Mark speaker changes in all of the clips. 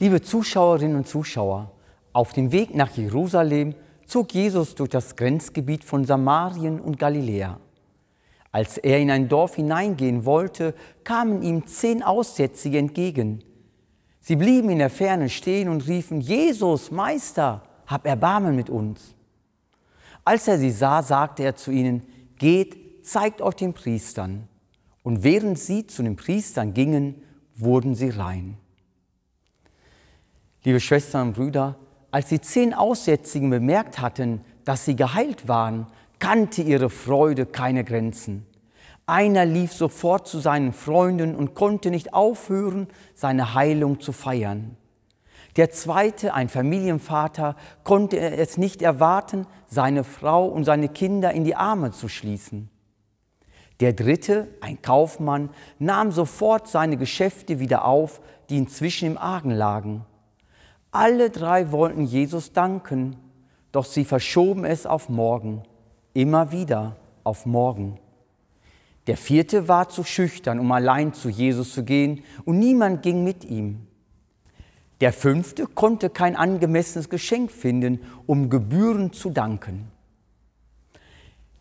Speaker 1: Liebe Zuschauerinnen und Zuschauer, auf dem Weg nach Jerusalem zog Jesus durch das Grenzgebiet von Samarien und Galiläa. Als er in ein Dorf hineingehen wollte, kamen ihm zehn Aussätzige entgegen. Sie blieben in der Ferne stehen und riefen, Jesus, Meister, hab Erbarmen mit uns. Als er sie sah, sagte er zu ihnen, geht, zeigt euch den Priestern. Und während sie zu den Priestern gingen, wurden sie rein. Liebe Schwestern und Brüder, als die zehn Aussätzigen bemerkt hatten, dass sie geheilt waren, kannte ihre Freude keine Grenzen. Einer lief sofort zu seinen Freunden und konnte nicht aufhören, seine Heilung zu feiern. Der zweite, ein Familienvater, konnte es nicht erwarten, seine Frau und seine Kinder in die Arme zu schließen. Der dritte, ein Kaufmann, nahm sofort seine Geschäfte wieder auf, die inzwischen im Argen lagen. Alle drei wollten Jesus danken, doch sie verschoben es auf morgen, immer wieder auf morgen. Der vierte war zu schüchtern, um allein zu Jesus zu gehen, und niemand ging mit ihm. Der fünfte konnte kein angemessenes Geschenk finden, um gebührend zu danken.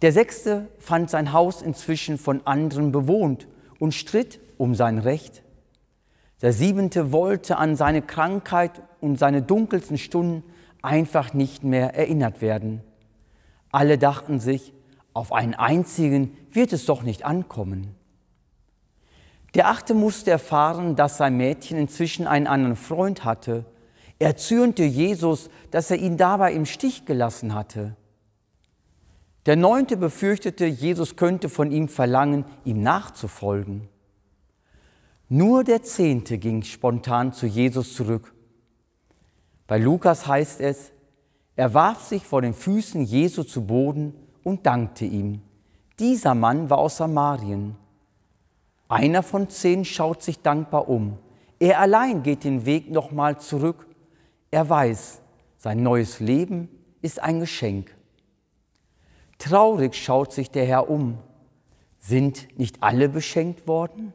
Speaker 1: Der sechste fand sein Haus inzwischen von anderen bewohnt und stritt um sein Recht. Der siebente wollte an seine Krankheit und seine dunkelsten Stunden einfach nicht mehr erinnert werden. Alle dachten sich, auf einen einzigen wird es doch nicht ankommen. Der Achte musste erfahren, dass sein Mädchen inzwischen einen anderen Freund hatte. Er zürnte Jesus, dass er ihn dabei im Stich gelassen hatte. Der Neunte befürchtete, Jesus könnte von ihm verlangen, ihm nachzufolgen. Nur der Zehnte ging spontan zu Jesus zurück bei Lukas heißt es, er warf sich vor den Füßen Jesu zu Boden und dankte ihm. Dieser Mann war aus Samarien. Einer von zehn schaut sich dankbar um. Er allein geht den Weg nochmal zurück. Er weiß, sein neues Leben ist ein Geschenk. Traurig schaut sich der Herr um. Sind nicht alle beschenkt worden?